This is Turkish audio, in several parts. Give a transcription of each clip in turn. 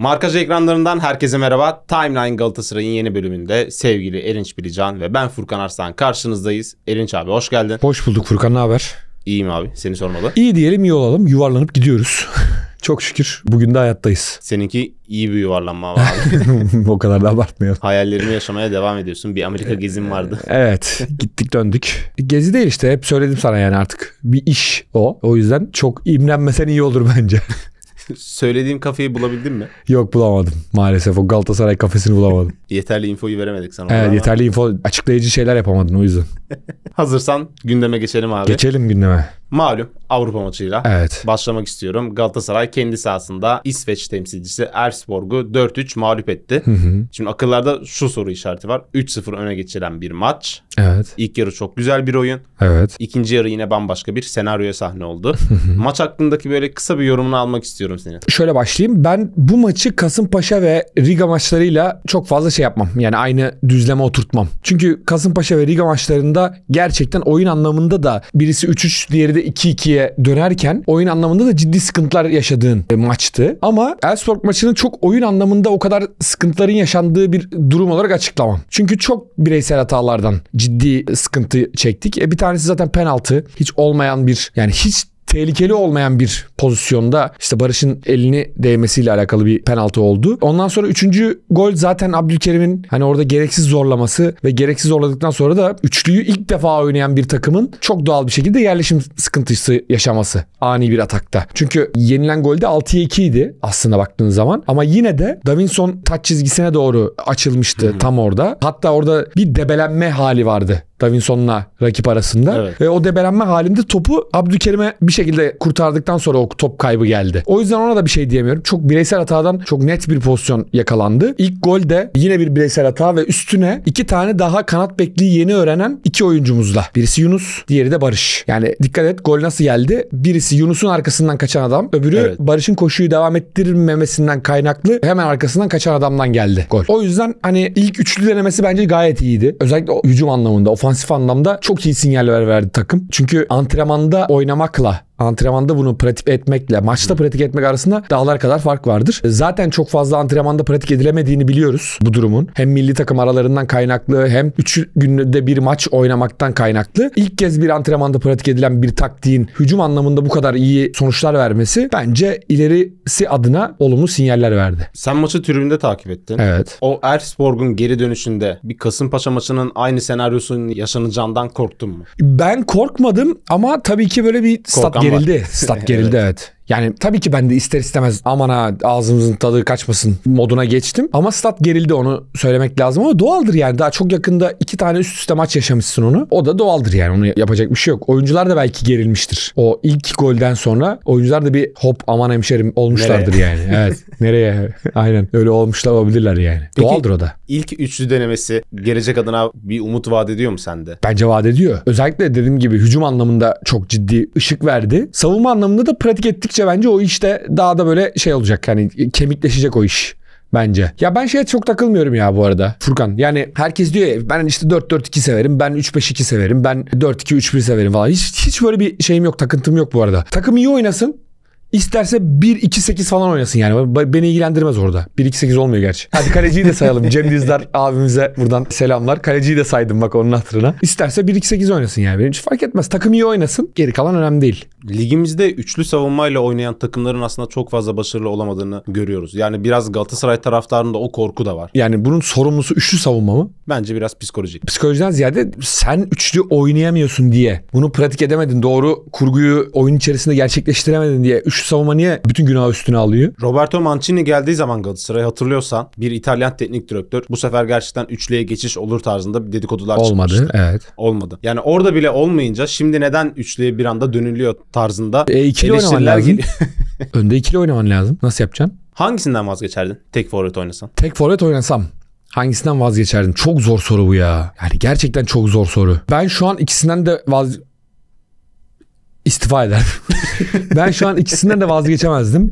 Markaj ekranlarından herkese merhaba. Timeline Galatasaray'ın yeni bölümünde sevgili Erinç Bilican ve ben Furkan Arslan karşınızdayız. Erinç abi hoş geldin. Hoş bulduk Furkan ne haber? İyiyim abi seni sormalı. İyi diyelim iyi olalım yuvarlanıp gidiyoruz. Çok şükür bugün de hayattayız. Seninki iyi bir yuvarlanma var. o kadar da abartmayalım. Hayallerimi yaşamaya devam ediyorsun. Bir Amerika ee, gezim vardı. evet. Gittik döndük. Gezi değil işte. Hep söyledim sana yani artık. Bir iş o. O yüzden çok imrenmesen iyi olur bence. Söylediğim kafeyi bulabildin mi? Yok bulamadım maalesef. O Galatasaray kafesini bulamadım. yeterli infoyu veremedik sana. Evet ama. yeterli info açıklayıcı şeyler yapamadın o yüzden. Hazırsan gündeme geçelim abi. Geçelim gündeme malum Avrupa maçıyla evet. başlamak istiyorum. Galatasaray kendi sahasında İsveç temsilcisi Elfsborg'u 4-3 mağlup etti. Hı hı. Şimdi akıllarda şu soru işareti var. 3-0 öne geçilen bir maç. Evet. İlk yarı çok güzel bir oyun. Evet. İkinci yarı yine bambaşka bir senaryoya sahne oldu. Hı hı. Maç hakkındaki böyle kısa bir yorumunu almak istiyorum senin. Şöyle başlayayım. Ben bu maçı Kasımpaşa ve Riga maçlarıyla çok fazla şey yapmam. Yani aynı düzleme oturtmam. Çünkü Kasımpaşa ve Riga maçlarında gerçekten oyun anlamında da birisi 3-3 diğeri de maçları 2-2'ye dönerken oyun anlamında da ciddi sıkıntılar yaşadığın e, maçtı. Ama Elfsborg maçının çok oyun anlamında o kadar sıkıntıların yaşandığı bir durum olarak açıklamam. Çünkü çok bireysel hatalardan ciddi sıkıntı çektik. E bir tanesi zaten penaltı. Hiç olmayan bir yani hiç tehlikeli olmayan bir pozisyonda işte Barış'ın elini değmesiyle alakalı bir penaltı oldu. Ondan sonra üçüncü gol zaten Abdülkerim'in hani orada gereksiz zorlaması ve gereksiz zorladıktan sonra da üçlüyü ilk defa oynayan bir takımın çok doğal bir şekilde yerleşim sıkıntısı yaşaması ani bir atakta. Çünkü yenilen golde 6'ya 2 idi aslında baktığın zaman ama yine de Davinson taç çizgisine doğru açılmıştı tam orada. Hatta orada bir debelenme hali vardı Davinson'la rakip arasında. Evet. E, o debelenme halinde topu Abdülkerim'e bir şekilde kurtardıktan sonra o top kaybı geldi. O yüzden ona da bir şey diyemiyorum. Çok bireysel hatadan çok net bir pozisyon yakalandı. İlk gol de yine bir bireysel hata ve üstüne iki tane daha kanat bekliği yeni öğrenen iki oyuncumuzla. Birisi Yunus, diğeri de Barış. Yani dikkat et gol nasıl geldi? Birisi Yunus'un arkasından kaçan adam, öbürü evet. Barış'ın koşuyu devam ettirmemesinden kaynaklı hemen arkasından kaçan adamdan geldi gol. O yüzden hani ilk üçlü denemesi bence gayet iyiydi. Özellikle o hücum anlamında, ofans ofansif anlamda çok iyi sinyaller verdi takım. Çünkü antrenmanda oynamakla antrenmanda bunu pratik etmekle maçta pratik etmek arasında dağlar kadar fark vardır. E, zaten çok fazla antrenmanda pratik edilemediğini biliyoruz bu durumun. Hem milli takım aralarından kaynaklı hem 3 günde bir maç oynamaktan kaynaklı. İlk kez bir antrenmanda pratik edilen bir taktiğin hücum anlamında bu kadar iyi sonuçlar vermesi bence ilerisi adına olumlu sinyaller verdi. Sen maçı tribünde takip ettin. Evet. O Elfsborg'un geri dönüşünde bir Kasımpaşa maçının aynı senaryosunun yaşanacağından korktun mu? Ben korkmadım ama tabii ki böyle bir Korkan stat gerildi. Stat gerildi evet. evet. Yani tabii ki ben de ister istemez aman ha ağzımızın tadı kaçmasın moduna geçtim. Ama stat gerildi onu söylemek lazım ama doğaldır yani. Daha çok yakında iki tane üst üste maç yaşamışsın onu. O da doğaldır yani. Onu yapacak bir şey yok. Oyuncular da belki gerilmiştir. O ilk golden sonra oyuncular da bir hop aman hemşerim olmuşlardır Nereye? yani. Evet. Nereye? Aynen. Öyle olmuşlar olabilirler yani. Peki, doğaldır o da. İlk üçlü denemesi gelecek adına bir umut vaat ediyor mu sende? Bence vaat ediyor. Özellikle dediğim gibi hücum anlamında çok ciddi ışık verdi. Savunma anlamında da pratik ettikçe gittikçe bence o işte daha da böyle şey olacak yani kemikleşecek o iş bence. Ya ben şeye çok takılmıyorum ya bu arada Furkan. Yani herkes diyor ya ben işte 4-4-2 severim, ben 3-5-2 severim, ben 4-2-3-1 severim falan. Hiç, hiç böyle bir şeyim yok, takıntım yok bu arada. Takım iyi oynasın, İsterse 1-2-8 falan oynasın yani. Beni ilgilendirmez orada. 1-2-8 olmuyor gerçi. Hadi kaleciyi de sayalım. Cem Dizdar abimize buradan selamlar. Kaleciyi de saydım bak onun hatırına. İsterse 1-2-8 oynasın yani. Benim hiç fark etmez. Takım iyi oynasın. Geri kalan önemli değil. Ligimizde üçlü savunmayla oynayan takımların aslında çok fazla başarılı olamadığını görüyoruz. Yani biraz Galatasaray taraftarında o korku da var. Yani bunun sorumlusu üçlü savunma mı? Bence biraz psikolojik. Psikolojiden ziyade sen üçlü oynayamıyorsun diye. Bunu pratik edemedin. Doğru kurguyu oyun içerisinde gerçekleştiremedin diye. Üçlü savunma niye bütün günah üstüne alıyor? Roberto Mancini geldiği zaman Galatasaray'a hatırlıyorsan bir İtalyan teknik direktör bu sefer gerçekten üçlüye geçiş olur tarzında dedikodular Olmadı, çıkmıştı. Olmadı evet. Olmadı. Yani orada bile olmayınca şimdi neden üçlüye bir anda dönülüyor tarzında e, ikili oynaman lazım. Önde ikili oynaman lazım. Nasıl yapacaksın? Hangisinden vazgeçerdin? Tek forvet oynasan. Tek forvet oynasam. Hangisinden vazgeçerdin? Çok zor soru bu ya. Yani gerçekten çok zor soru. Ben şu an ikisinden de vaz istifa eder. ben şu an ikisinden de vazgeçemezdim.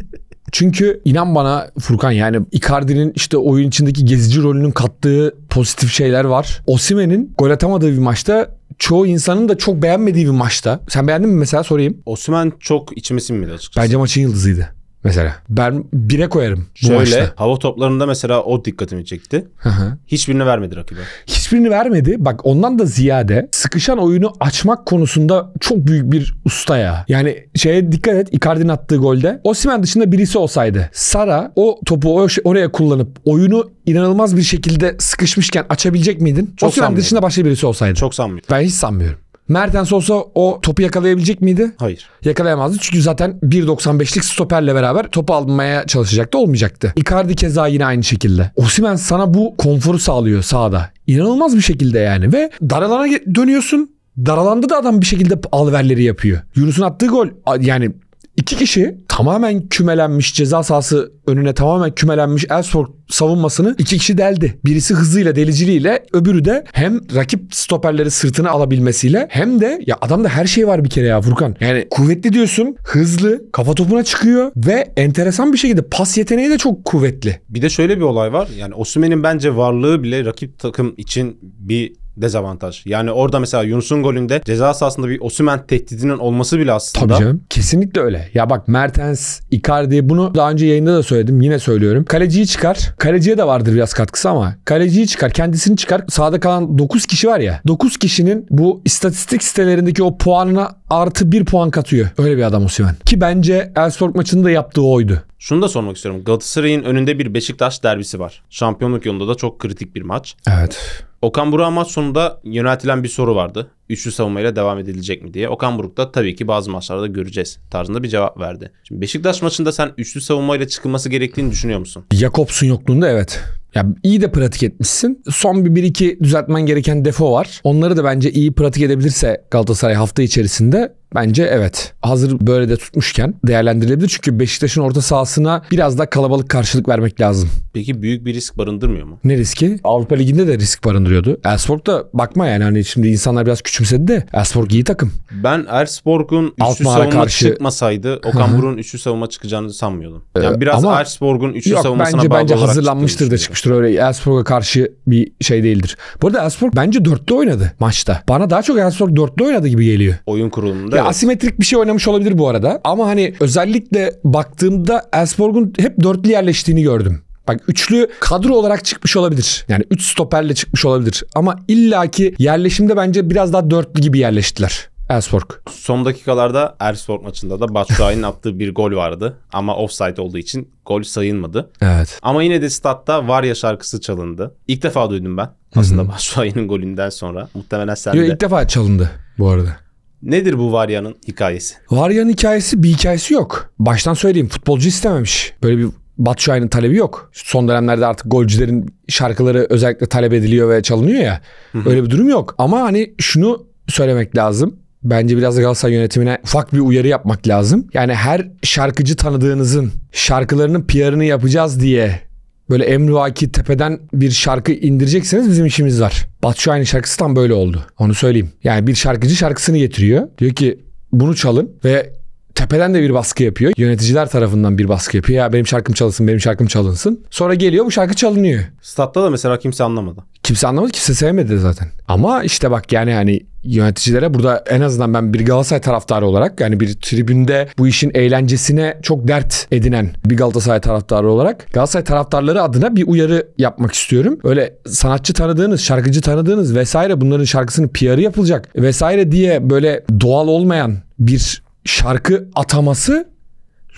Çünkü inan bana Furkan yani Icardi'nin işte oyun içindeki gezici rolünün kattığı pozitif şeyler var. Osimen'in gol atamadığı bir maçta çoğu insanın da çok beğenmediği bir maçta. Sen beğendin mi mesela sorayım. Osimen çok içime sinmedi açıkçası. Bence maçın yıldızıydı mesela. Ben bire koyarım bu Şöyle, maçta. hava toplarında mesela o dikkatimi çekti. Hı hı. Hiçbirini vermedi rakibe. Hiçbirini vermedi. Bak ondan da ziyade sıkışan oyunu açmak konusunda çok büyük bir usta ya. Yani şeye dikkat et Icardi'nin attığı golde. Osimhen dışında birisi olsaydı Sara o topu oraya kullanıp oyunu inanılmaz bir şekilde sıkışmışken açabilecek miydin? Çok Osimhen dışında başka birisi olsaydı. Çok sanmıyorum. Ben hiç sanmıyorum. Mertens olsa o topu yakalayabilecek miydi? Hayır. Yakalayamazdı çünkü zaten 1.95'lik stoperle beraber topu almaya çalışacaktı olmayacaktı. Icardi keza yine aynı şekilde. Osimen sana bu konforu sağlıyor sahada. İnanılmaz bir şekilde yani ve daralana dönüyorsun. Daralandı da adam bir şekilde alverleri yapıyor. Yunus'un attığı gol yani İki kişi tamamen kümelenmiş ceza sahası önüne tamamen kümelenmiş Ellsworth savunmasını iki kişi deldi. Birisi hızıyla deliciliğiyle öbürü de hem rakip stoperleri sırtına alabilmesiyle hem de ya adamda her şey var bir kere ya Furkan. Yani kuvvetli diyorsun hızlı kafa topuna çıkıyor ve enteresan bir şekilde pas yeteneği de çok kuvvetli. Bir de şöyle bir olay var yani Osimhen'in bence varlığı bile rakip takım için bir dezavantaj. Yani orada mesela Yunus'un golünde ceza sahasında bir Osimhen tehdidinin olması bile aslında. Tabii canım. Kesinlikle öyle. Ya bak Mertens, Icardi bunu daha önce yayında da söyledim. Yine söylüyorum. Kaleciyi çıkar. Kaleciye de vardır biraz katkısı ama kaleciyi çıkar. Kendisini çıkar. Sağda kalan 9 kişi var ya. 9 kişinin bu istatistik sitelerindeki o puanına artı bir puan katıyor. Öyle bir adam Osimhen. Ki bence Elfsborg maçında da yaptığı oydu. Şunu da sormak istiyorum. Galatasaray'ın önünde bir Beşiktaş derbisi var. Şampiyonluk yolunda da çok kritik bir maç. Evet. Okan Buruk'a maç sonunda yöneltilen bir soru vardı. Üçlü savunmayla devam edilecek mi diye. Okan Buruk da tabii ki bazı maçlarda göreceğiz tarzında bir cevap verdi. Şimdi Beşiktaş maçında sen üçlü savunmayla çıkılması gerektiğini düşünüyor musun? Jakobs'un yokluğunda evet. Ya iyi de pratik etmişsin. Son bir, bir iki düzeltmen gereken defo var. Onları da bence iyi pratik edebilirse Galatasaray hafta içerisinde Bence evet. Hazır böyle de tutmuşken değerlendirilebilir. Çünkü Beşiktaş'ın orta sahasına biraz daha kalabalık karşılık vermek lazım. Peki büyük bir risk barındırmıyor mu? Ne riski? Avrupa Ligi'nde de risk barındırıyordu. Elsport da bakma yani hani şimdi insanlar biraz küçümsedi de Elsport iyi takım. Ben Elsport'un üçlü savunma karşı... çıkmasaydı Okan Burun'un üçlü savunma çıkacağını sanmıyordum. Ee, yani ee, biraz ama... Elsport'un üçlü yok, savunmasına bence, bağlı bence hazırlanmıştır da çıkmıştır. Öyle Elsport'a karşı bir şey değildir. Bu arada Elsport bence dörtte oynadı maçta. Bana daha çok Elsport dörtte oynadı gibi geliyor. Oyun kurulumunda ya asimetrik bir şey oynamış olabilir bu arada. Ama hani özellikle baktığımda Elfsborg'un hep dörtlü yerleştiğini gördüm. Bak üçlü kadro olarak çıkmış olabilir. Yani üç stoperle çıkmış olabilir. Ama illaki yerleşimde bence biraz daha dörtlü gibi yerleştiler. Elfsborg. Son dakikalarda Elfsborg maçında da Batshuayi'nin attığı bir gol vardı. Ama offside olduğu için gol sayılmadı. Evet. Ama yine de statta Varya şarkısı çalındı. İlk defa duydum ben. Aslında Batshuayi'nin golünden sonra. Muhtemelen sen Yo, de. ilk defa çalındı bu arada. Nedir bu Varya'nın hikayesi? Varya'nın hikayesi bir hikayesi yok. Baştan söyleyeyim futbolcu istememiş. Böyle bir Batshuayi'nin talebi yok. Son dönemlerde artık golcülerin şarkıları özellikle talep ediliyor ve çalınıyor ya. Öyle bir durum yok. Ama hani şunu söylemek lazım. Bence biraz da Galatasaray yönetimine ufak bir uyarı yapmak lazım. Yani her şarkıcı tanıdığınızın şarkılarının PR'ını yapacağız diye böyle emrivaki tepeden bir şarkı indirecekseniz bizim işimiz var. Batu Şahin'in şarkısı tam böyle oldu. Onu söyleyeyim. Yani bir şarkıcı şarkısını getiriyor. Diyor ki bunu çalın ve tepeden de bir baskı yapıyor. Yöneticiler tarafından bir baskı yapıyor. Ya benim şarkım çalınsın, benim şarkım çalınsın. Sonra geliyor bu şarkı çalınıyor. Statta da mesela kimse anlamadı. Kimse anlamadı, kimse sevmedi zaten. Ama işte bak yani hani yöneticilere burada en azından ben bir Galatasaray taraftarı olarak yani bir tribünde bu işin eğlencesine çok dert edinen bir Galatasaray taraftarı olarak Galatasaray taraftarları adına bir uyarı yapmak istiyorum. Öyle sanatçı tanıdığınız, şarkıcı tanıdığınız vesaire bunların şarkısının PR'ı yapılacak vesaire diye böyle doğal olmayan bir şarkı ataması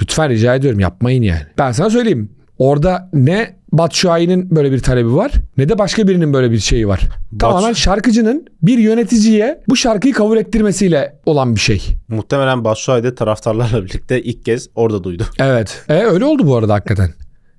lütfen rica ediyorum yapmayın yani. Ben sana söyleyeyim. Orada ne Batshuayi'nin böyle bir talebi var ne de başka birinin böyle bir şeyi var. Bat... Tamamen şarkıcının bir yöneticiye bu şarkıyı kabul ettirmesiyle olan bir şey. Muhtemelen Batshuayi de taraftarlarla birlikte ilk kez orada duydu. Evet. E, öyle oldu bu arada hakikaten.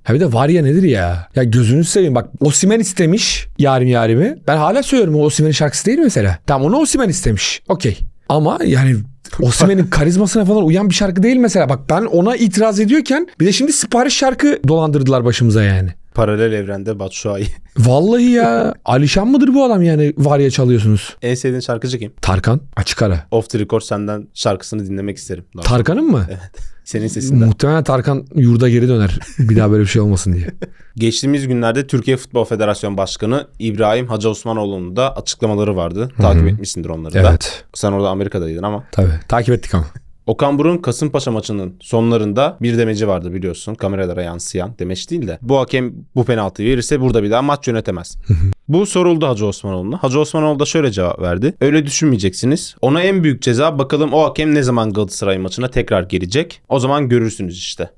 Ha bir de var ya nedir ya? Ya gözünü seveyim bak Osimen istemiş yarim yarimi. Ben hala söylüyorum o Osimen'in şarkısı değil mi mesela? Tamam onu Osimen istemiş. Okey. Ama yani Osimen'in karizmasına falan uyan bir şarkı değil mesela. Bak ben ona itiraz ediyorken bir de şimdi sipariş şarkı dolandırdılar başımıza yani. Paralel evrende Batshuayi. Vallahi ya Alişan mıdır bu adam yani variye çalıyorsunuz? En sevdiğin şarkıcı kim? Tarkan açık ara. Off the record senden şarkısını dinlemek isterim. Tarkan'ın mı? Evet. Senin sesinden. Muhtemelen Tarkan yurda geri döner. Bir daha böyle bir şey olmasın diye. Geçtiğimiz günlerde Türkiye Futbol Federasyon Başkanı İbrahim Hacı Osmanoğlu'nun da açıklamaları vardı. Takip Hı-hı. etmişsindir onları da. Evet. Sen orada Amerika'daydın ama. Tabii takip ettik ama. Okan Burun Kasımpaşa maçının sonlarında bir demeci vardı biliyorsun. Kameralara yansıyan demeç değil de. Bu hakem bu penaltıyı verirse burada bir daha maç yönetemez. bu soruldu Hacı Osmanoğlu'na. Hacı Osmanoğlu da şöyle cevap verdi. Öyle düşünmeyeceksiniz. Ona en büyük ceza bakalım o hakem ne zaman Galatasaray maçına tekrar gelecek. O zaman görürsünüz işte.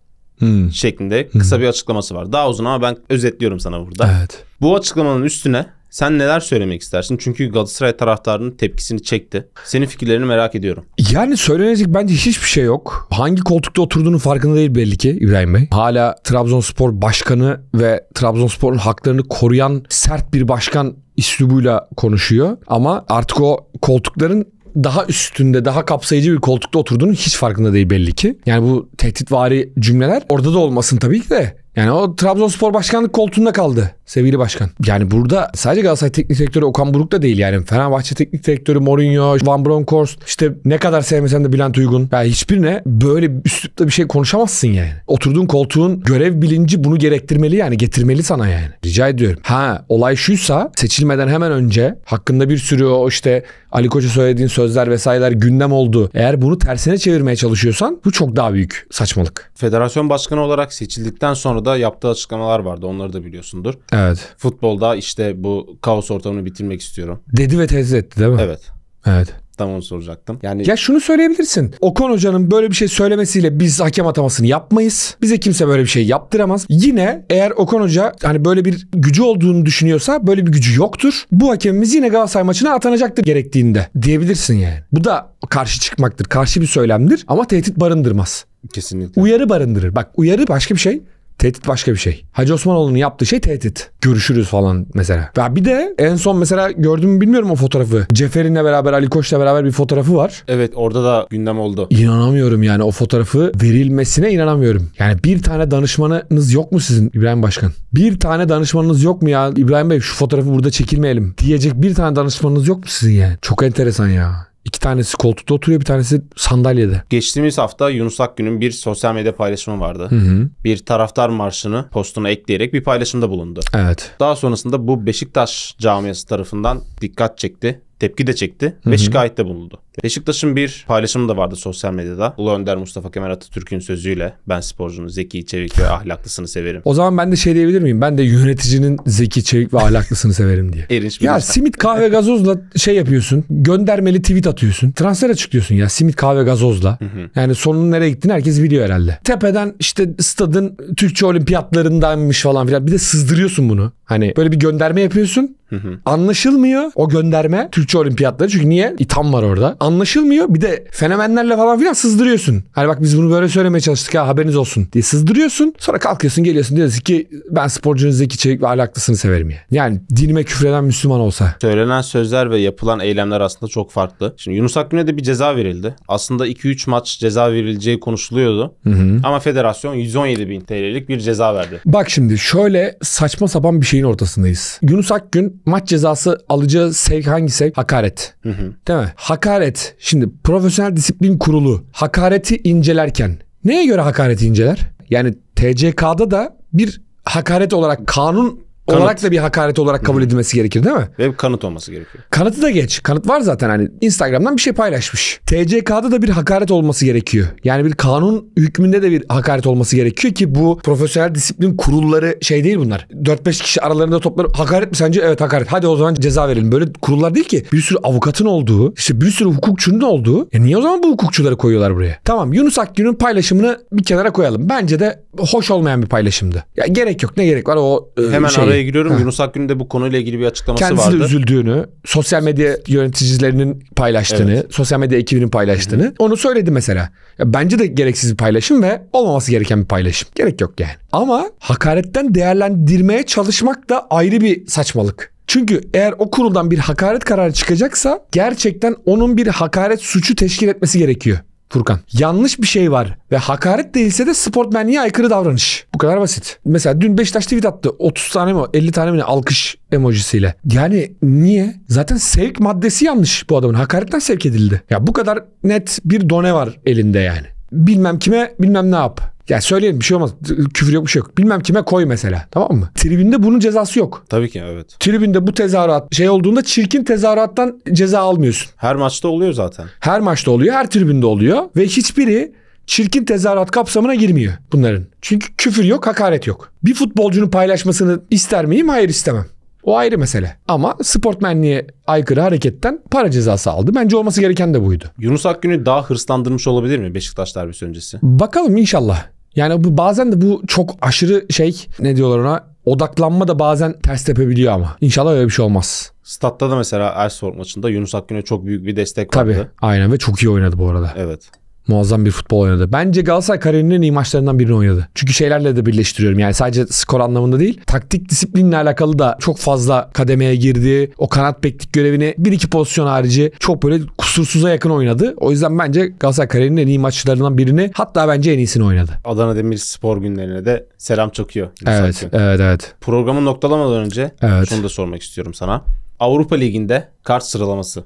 şeklinde kısa bir açıklaması var. Daha uzun ama ben özetliyorum sana burada. Evet. Bu açıklamanın üstüne sen neler söylemek istersin? Çünkü Galatasaray taraftarının tepkisini çekti. Senin fikirlerini merak ediyorum. Yani söylenecek bence hiçbir şey yok. Hangi koltukta oturduğunun farkında değil belli ki İbrahim Bey. Hala Trabzonspor başkanı ve Trabzonspor'un haklarını koruyan sert bir başkan üslubuyla konuşuyor. Ama artık o koltukların daha üstünde, daha kapsayıcı bir koltukta oturduğunun hiç farkında değil belli ki. Yani bu tehditvari cümleler orada da olmasın tabii ki de yani o Trabzonspor başkanlık koltuğunda kaldı sevgili başkan. Yani burada sadece Galatasaray teknik direktörü Okan Buruk da değil yani. Fenerbahçe teknik direktörü Mourinho, Van Bronckhorst işte ne kadar sevmesen de Bülent Uygun. Yani hiçbirine böyle üslupta bir şey konuşamazsın yani. Oturduğun koltuğun görev bilinci bunu gerektirmeli yani getirmeli sana yani. Rica ediyorum. Ha olay şuysa seçilmeden hemen önce hakkında bir sürü o işte Ali Koç'a söylediğin sözler vesaireler gündem oldu. Eğer bunu tersine çevirmeye çalışıyorsan bu çok daha büyük saçmalık. Federasyon başkanı olarak seçildikten sonra orada yaptığı açıklamalar vardı. Onları da biliyorsundur. Evet. Futbolda işte bu kaos ortamını bitirmek istiyorum. Dedi ve tezit etti değil mi? Evet. Evet. Tam onu soracaktım. Yani Ya şunu söyleyebilirsin. Okan Hoca'nın böyle bir şey söylemesiyle biz hakem atamasını yapmayız. Bize kimse böyle bir şey yaptıramaz. Yine eğer Okan Hoca hani böyle bir gücü olduğunu düşünüyorsa böyle bir gücü yoktur. Bu hakemimiz yine Galatasaray maçına atanacaktır gerektiğinde diyebilirsin yani. Bu da karşı çıkmaktır. Karşı bir söylemdir ama tehdit barındırmaz. kesinlikle. Uyarı barındırır. Bak uyarı başka bir şey. Tehdit başka bir şey. Hacı Osmanoğlu'nun yaptığı şey tehdit. Görüşürüz falan mesela. Ve bir de en son mesela gördüm mü bilmiyorum o fotoğrafı. Ceferin'le beraber Ali Koç'la beraber bir fotoğrafı var. Evet orada da gündem oldu. İnanamıyorum yani o fotoğrafı verilmesine inanamıyorum. Yani bir tane danışmanınız yok mu sizin İbrahim Başkan? Bir tane danışmanınız yok mu ya İbrahim Bey şu fotoğrafı burada çekilmeyelim diyecek bir tane danışmanınız yok mu sizin yani? Çok enteresan ya. İki tanesi koltukta oturuyor bir tanesi sandalyede. Geçtiğimiz hafta Yunus Akgün'ün bir sosyal medya paylaşımı vardı. Hı hı. Bir taraftar marşını postuna ekleyerek bir paylaşımda bulundu. Evet. Daha sonrasında bu Beşiktaş camiası tarafından dikkat çekti tepki de çekti Hı-hı. ve şikayette bulundu. Beşiktaş'ın bir paylaşımı da vardı sosyal medyada. Ulu Önder Mustafa Kemal Atatürk'ün sözüyle ben sporcunun zeki, çevik ve ahlaklısını severim. O zaman ben de şey diyebilir miyim? Ben de yöneticinin zeki, çevik ve ahlaklısını severim diye. Erinç ya insan. simit kahve gazozla şey yapıyorsun. Göndermeli tweet atıyorsun. Transfer açıklıyorsun ya simit kahve gazozla. Hı-hı. Yani sonun nereye gittiğini herkes biliyor herhalde. Tepeden işte stadın Türkçe olimpiyatlarındanmış falan filan. Bir de sızdırıyorsun bunu. Hani böyle bir gönderme yapıyorsun. Hı hı. Anlaşılmıyor o gönderme Türkçe olimpiyatları. Çünkü niye? İtam var orada. Anlaşılmıyor. Bir de fenomenlerle falan filan sızdırıyorsun. Hani bak biz bunu böyle söylemeye çalıştık ya haberiniz olsun diye sızdırıyorsun. Sonra kalkıyorsun geliyorsun diyorsun ki ben sporcunun zeki çevik ve alaklısını severim ya. Yani dinime küfreden Müslüman olsa. Söylenen sözler ve yapılan eylemler aslında çok farklı. Şimdi Yunus Akgün'e de bir ceza verildi. Aslında 2-3 maç ceza verileceği konuşuluyordu. Hı hı. Ama federasyon 117 bin TL'lik bir ceza verdi. Bak şimdi şöyle saçma sapan bir şeyin ortasındayız. Yunus Akgün maç cezası alacağı sevk hangi sevk? Hakaret. Hı hı. Değil mi? Hakaret. Şimdi profesyonel disiplin kurulu hakareti incelerken neye göre hakareti inceler? Yani TCK'da da bir hakaret olarak kanun Kanıt. olarak da bir hakaret olarak kabul edilmesi gerekir değil mi? Ve bir kanıt olması gerekiyor. Kanıtı da geç. Kanıt var zaten hani Instagram'dan bir şey paylaşmış. TCK'da da bir hakaret olması gerekiyor. Yani bir kanun hükmünde de bir hakaret olması gerekiyor ki bu profesyonel disiplin kurulları şey değil bunlar. 4-5 kişi aralarında toplar hakaret mi sence? Evet hakaret. Hadi o zaman ceza verelim. Böyle kurullar değil ki. Bir sürü avukatın olduğu, işte bir sürü hukukçunun olduğu. E niye o zaman bu hukukçuları koyuyorlar buraya? Tamam Yunus Akgün'ün paylaşımını bir kenara koyalım. Bence de hoş olmayan bir paylaşımdı. Ya gerek yok. Ne gerek var o e, Hemen şey araya giriyorum. Ha. Yunus Akgün'ün de bu konuyla ilgili bir açıklaması Kendisi vardı. Kendisi de üzüldüğünü, sosyal medya yöneticilerinin paylaştığını, evet. sosyal medya ekibinin paylaştığını Hı-hı. onu söyledi mesela. Ya bence de gereksiz bir paylaşım ve olmaması gereken bir paylaşım. Gerek yok yani. Ama hakaretten değerlendirmeye çalışmak da ayrı bir saçmalık. Çünkü eğer o kuruldan bir hakaret kararı çıkacaksa gerçekten onun bir hakaret suçu teşkil etmesi gerekiyor. Furkan. Yanlış bir şey var ve hakaret değilse de sportmenliğe aykırı davranış. Bu kadar basit. Mesela dün Beşiktaş tweet attı. 30 tane mi 50 tane mi alkış emojisiyle. Yani niye? Zaten sevk maddesi yanlış bu adamın. Hakaretten sevk edildi. Ya bu kadar net bir done var elinde yani. Bilmem kime bilmem ne yap. Ya söyleyelim bir şey olmaz. Küfür yok bir şey yok. Bilmem kime koy mesela. Tamam mı? Tribünde bunun cezası yok. Tabii ki evet. Tribünde bu tezahürat şey olduğunda çirkin tezahürattan ceza almıyorsun. Her maçta oluyor zaten. Her maçta oluyor. Her tribünde oluyor. Ve hiçbiri çirkin tezahürat kapsamına girmiyor bunların. Çünkü küfür yok, hakaret yok. Bir futbolcunun paylaşmasını ister miyim? Hayır istemem. O ayrı mesele. Ama sportmenliğe aykırı hareketten para cezası aldı. Bence olması gereken de buydu. Yunus Akgün'ü daha hırslandırmış olabilir mi Beşiktaş derbisi öncesi? Bakalım inşallah. Yani bu bazen de bu çok aşırı şey ne diyorlar ona odaklanma da bazen ters tepebiliyor ama. İnşallah öyle bir şey olmaz. Statta da mesela Ersport maçında Yunus Akgün'e çok büyük bir destek vardı. Tabii aynen ve çok iyi oynadı bu arada. Evet muazzam bir futbol oynadı. Bence Galatasaray kariyerinin en iyi maçlarından birini oynadı. Çünkü şeylerle de birleştiriyorum. Yani sadece skor anlamında değil. Taktik disiplinle alakalı da çok fazla kademeye girdi. O kanat beklik görevini bir iki pozisyon harici çok böyle kusursuza yakın oynadı. O yüzden bence Galatasaray kariyerinin en iyi maçlarından birini hatta bence en iyisini oynadı. Adana Demirspor günlerine de selam çakıyor. Evet, evet, evet. Programı noktalamadan önce evet. şunu da sormak istiyorum sana. Avrupa Ligi'nde kart sıralaması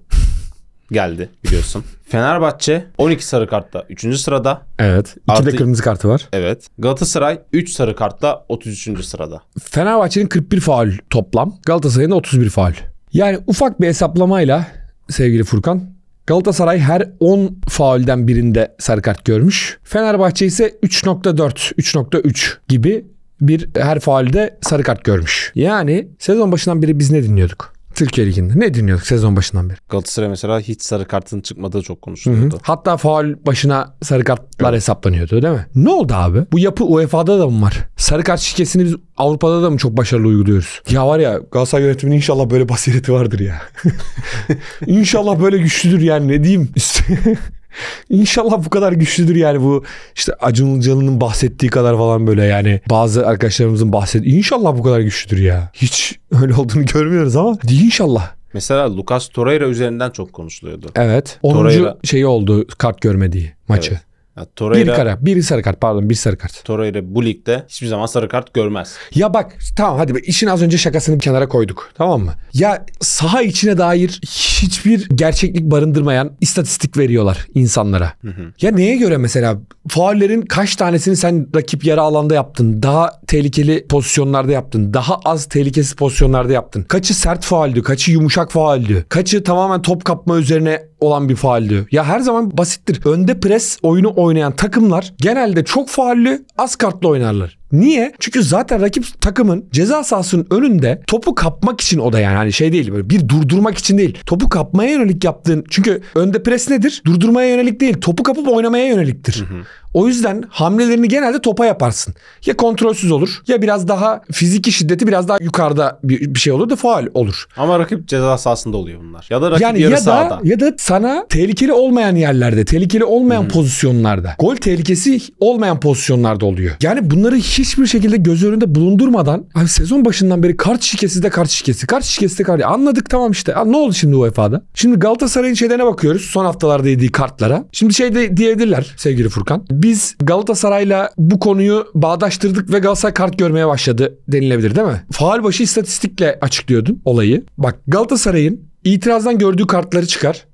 geldi biliyorsun. Fenerbahçe 12 sarı kartta 3. sırada. Evet. 2 Artı... de kırmızı kartı var. Evet. Galatasaray 3 sarı kartta 33. sırada. Fenerbahçe'nin 41 faul toplam. Galatasaray'ın 31 faul. Yani ufak bir hesaplamayla sevgili Furkan Galatasaray her 10 faulden birinde sarı kart görmüş. Fenerbahçe ise 3.4, 3.3 gibi bir her faulde sarı kart görmüş. Yani sezon başından beri biz ne dinliyorduk? Türkiye Ligi'nde. Ne dinliyorduk sezon başından beri? Galatasaray mesela hiç sarı kartın çıkmadığı çok konuşuluyordu. Hı hı. Hatta faul başına sarı kartlar evet. hesaplanıyordu değil mi? Ne oldu abi? Bu yapı UEFA'da da mı var? Sarı kart şirkesini biz Avrupa'da da mı çok başarılı uyguluyoruz? Ya var ya Galatasaray yönetiminin inşallah böyle basireti vardır ya. İnşallah böyle güçlüdür yani ne diyeyim. İnşallah bu kadar güçlüdür yani bu işte Acun Ilıcalı'nın bahsettiği kadar falan böyle yani bazı arkadaşlarımızın bahsettiği İnşallah bu kadar güçlüdür ya. Hiç öyle olduğunu görmüyoruz ama inşallah. Mesela Lucas Torreira üzerinden çok konuşuluyordu. Evet. 10. Torreira... şeyi oldu kart görmediği maçı. Evet. Ya, bir kara, bir sarı kart pardon bir sarı kart. Torreira bu ligde hiçbir zaman sarı kart görmez. Ya bak tamam hadi be, işin az önce şakasını bir kenara koyduk tamam mı? Ya saha içine dair hiçbir gerçeklik barındırmayan istatistik veriyorlar insanlara. Hı hı. Ya neye göre mesela faullerin kaç tanesini sen rakip yara alanda yaptın? Daha tehlikeli pozisyonlarda yaptın. Daha az tehlikesiz pozisyonlarda yaptın. Kaçı sert fauldü, kaçı yumuşak fauldü. Kaçı tamamen top kapma üzerine olan bir faaldi. Ya her zaman basittir. Önde pres oyunu oynayan takımlar genelde çok faalli az kartlı oynarlar. Niye? Çünkü zaten rakip takımın ceza sahasının önünde topu kapmak için o da yani hani şey değil böyle bir durdurmak için değil. Topu kapmaya yönelik yaptığın çünkü önde pres nedir? Durdurmaya yönelik değil. Topu kapıp oynamaya yöneliktir. Hı hı. O yüzden hamlelerini genelde topa yaparsın. Ya kontrolsüz olur ya biraz daha fiziki şiddeti biraz daha yukarıda bir, bir şey olur da faal olur. Ama rakip ceza sahasında oluyor bunlar. Ya da rakip yani yarı ya sahada. Da, ya da sana tehlikeli olmayan yerlerde, tehlikeli olmayan hmm. pozisyonlarda, gol tehlikesi olmayan pozisyonlarda oluyor. Yani bunları hiçbir şekilde göz önünde bulundurmadan abi sezon başından beri kart şikesi de kart şikesi, kart şikesi de kart Anladık tamam işte. Ha, ne oldu şimdi UEFA'da? Şimdi Galatasaray'ın şeylerine bakıyoruz. Son haftalarda yediği kartlara. Şimdi şey de diyebilirler sevgili Furkan. Bir biz Galatasaray'la bu konuyu bağdaştırdık ve Galatasaray kart görmeye başladı denilebilir değil mi? Faal başı istatistikle açıklıyordun olayı. Bak Galatasaray'ın itirazdan gördüğü kartları çıkar.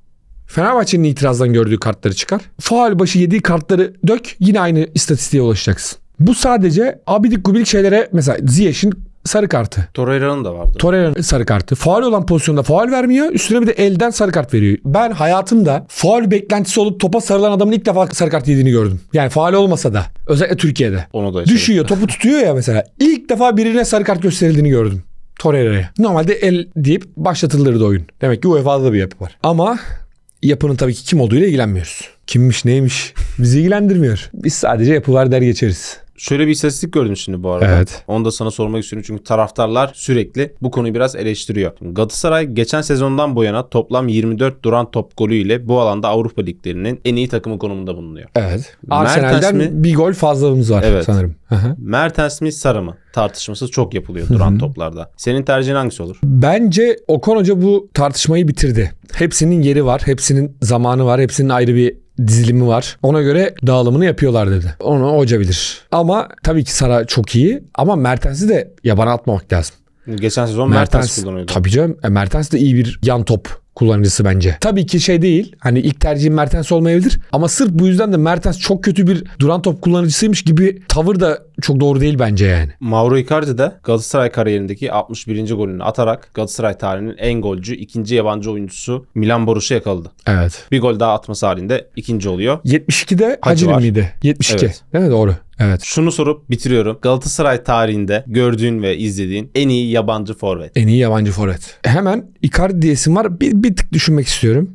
Fenerbahçe'nin itirazdan gördüğü kartları çıkar. Faal başı yediği kartları dök yine aynı istatistiğe ulaşacaksın. Bu sadece abidik gubidik şeylere mesela Ziyech'in sarı kartı. Torreira'nın da vardı. Torreira'nın sarı kartı. Faal olan pozisyonda faal vermiyor. Üstüne bir de elden sarı kart veriyor. Ben hayatımda faal beklentisi olup topa sarılan adamın ilk defa sarı kart yediğini gördüm. Yani faal olmasa da. Özellikle Türkiye'de. Onu da yaşadım. Düşüyor topu tutuyor ya mesela. İlk defa birine sarı kart gösterildiğini gördüm. Torreira'ya. Normalde el deyip başlatılırdı oyun. Demek ki UEFA'da da bir yapı var. Ama yapının tabii ki kim olduğuyla ilgilenmiyoruz. Kimmiş neymiş bizi ilgilendirmiyor. Biz sadece yapı var der geçeriz. Şöyle bir istatistik gördüm şimdi bu arada. Evet. Onu da sana sormak istiyorum çünkü taraftarlar sürekli bu konuyu biraz eleştiriyor. Galatasaray geçen sezondan bu yana toplam 24 duran top golü ile bu alanda Avrupa liglerinin en iyi takımı konumunda bulunuyor. Evet. Arsenal'den mi? bir gol fazlalığımız var evet. sanırım. Mertens mi Sarı mı? tartışması çok yapılıyor duran Hı-hı. toplarda. Senin tercihin hangisi olur? Bence Okan Hoca bu tartışmayı bitirdi. Hepsinin yeri var, hepsinin zamanı var, hepsinin ayrı bir dizilimi var. Ona göre dağılımını yapıyorlar dedi. Onu hoca bilir. Ama tabii ki Sara çok iyi ama Mertens'i de yabana atmamak lazım. Geçen sezon Mertens, Mertens kullanıyordu. Tabii canım. E, Mertens de iyi bir yan top kullanıcısı bence. Tabii ki şey değil. Hani ilk tercihim Mertens olmayabilir. Ama sırf bu yüzden de Mertens çok kötü bir duran top kullanıcısıymış gibi tavır da çok doğru değil bence yani. Mauro Icardi de Galatasaray kariyerindeki 61. golünü atarak Galatasaray tarihinin en golcü ikinci yabancı oyuncusu Milan Borus'u yakaladı. Evet. Bir gol daha atması halinde ikinci oluyor. 72'de Hacı, miydi? 72. Evet. Değil mi? Doğru. Evet. Şunu sorup bitiriyorum. Galatasaray tarihinde gördüğün ve izlediğin en iyi yabancı forvet. En iyi yabancı forvet. Hemen Icardi diyesim var. Bir, bir tık düşünmek istiyorum.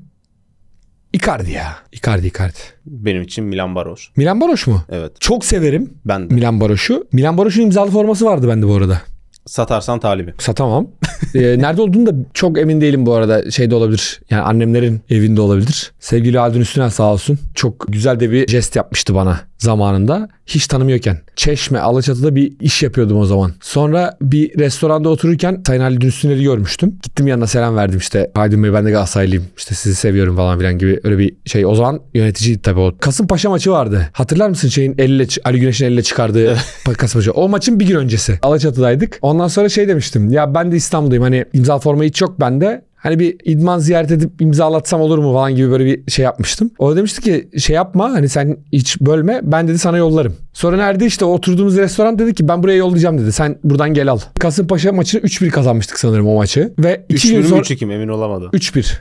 Icardi ya. Icardi Icardi. Benim için Milan Baroş. Milan Baroş mu? Evet. Çok severim. Ben de. Milan Baroş'u. Milan Baroş'un imzalı forması vardı bende bu arada. Satarsan talibi. Satamam. ee, nerede olduğunu da çok emin değilim bu arada. Şeyde olabilir. Yani annemlerin evinde olabilir. Sevgili Aldın Üstüne sağ olsun. Çok güzel de bir jest yapmıştı bana zamanında hiç tanımıyorken. Çeşme, Alaçatı'da bir iş yapıyordum o zaman. Sonra bir restoranda otururken Sayın Ali Dünsüner'i görmüştüm. Gittim yanına selam verdim işte. Aydın Bey ben de Galatasaraylıyım. İşte sizi seviyorum falan filan gibi öyle bir şey. O zaman yöneticiydi tabii o. Kasımpaşa maçı vardı. Hatırlar mısın şeyin elle, Ali Güneş'in elle çıkardığı Kasımpaşa. O maçın bir gün öncesi. Alaçatı'daydık. Ondan sonra şey demiştim. Ya ben de İstanbul'dayım. Hani imza formayı hiç yok bende. Hani bir idman ziyaret edip imzalatsam olur mu falan gibi böyle bir şey yapmıştım. O da demişti ki şey yapma hani sen hiç bölme ben dedi sana yollarım. Sonra nerede işte oturduğumuz restoran dedi ki ben buraya yollayacağım dedi. Sen buradan gel al. Kasımpaşa maçını 3-1 kazanmıştık sanırım o maçı. Ve 2 gün sonra... 3-1 kim emin olamadı. 3-1.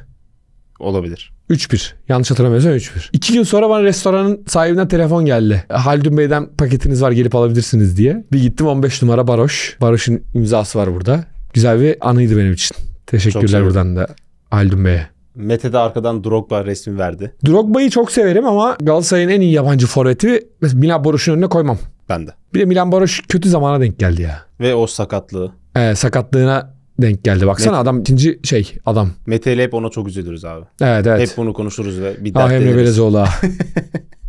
Olabilir. 3-1. Yanlış hatırlamıyorsam 3-1. İki gün sonra bana restoranın sahibinden telefon geldi. Haldun Bey'den paketiniz var gelip alabilirsiniz diye. Bir gittim 15 numara Baroş. Baroş'un imzası var burada. Güzel bir anıydı benim için. Teşekkürler buradan da Aldun Bey'e. Mete de arkadan Drogba resmi verdi. Drogba'yı çok severim ama Galatasaray'ın en iyi yabancı forveti Milan Baroş'un önüne koymam. Ben de. Bir de Milan Baroş kötü zamana denk geldi ya. Ve o sakatlığı. Ee, sakatlığına denk geldi. Baksana Met- adam ikinci şey adam. Mete ile hep ona çok üzülürüz abi. Evet evet. Hep bunu konuşuruz ve bir dert ah, Emre Belezoğlu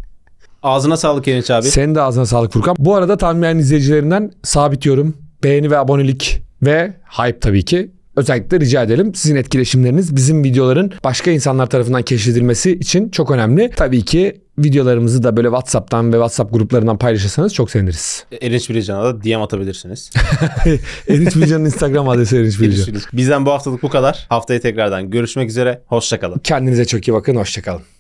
Ağzına sağlık Eneç abi. Senin de ağzına sağlık Furkan. Bu arada Tanrıyan izleyicilerinden sabit yorum, beğeni ve abonelik ve hype tabii ki özellikle rica edelim. Sizin etkileşimleriniz bizim videoların başka insanlar tarafından keşfedilmesi için çok önemli. Tabii ki videolarımızı da böyle WhatsApp'tan ve WhatsApp gruplarından paylaşırsanız çok seviniriz. E, Erinç Bilgecan'a da DM atabilirsiniz. Erinç Bilgecan'ın Instagram adresi Erinç Bilgecan. Bizden bu haftalık bu kadar. Haftaya tekrardan görüşmek üzere. Hoşçakalın. Kendinize çok iyi bakın. Hoşçakalın.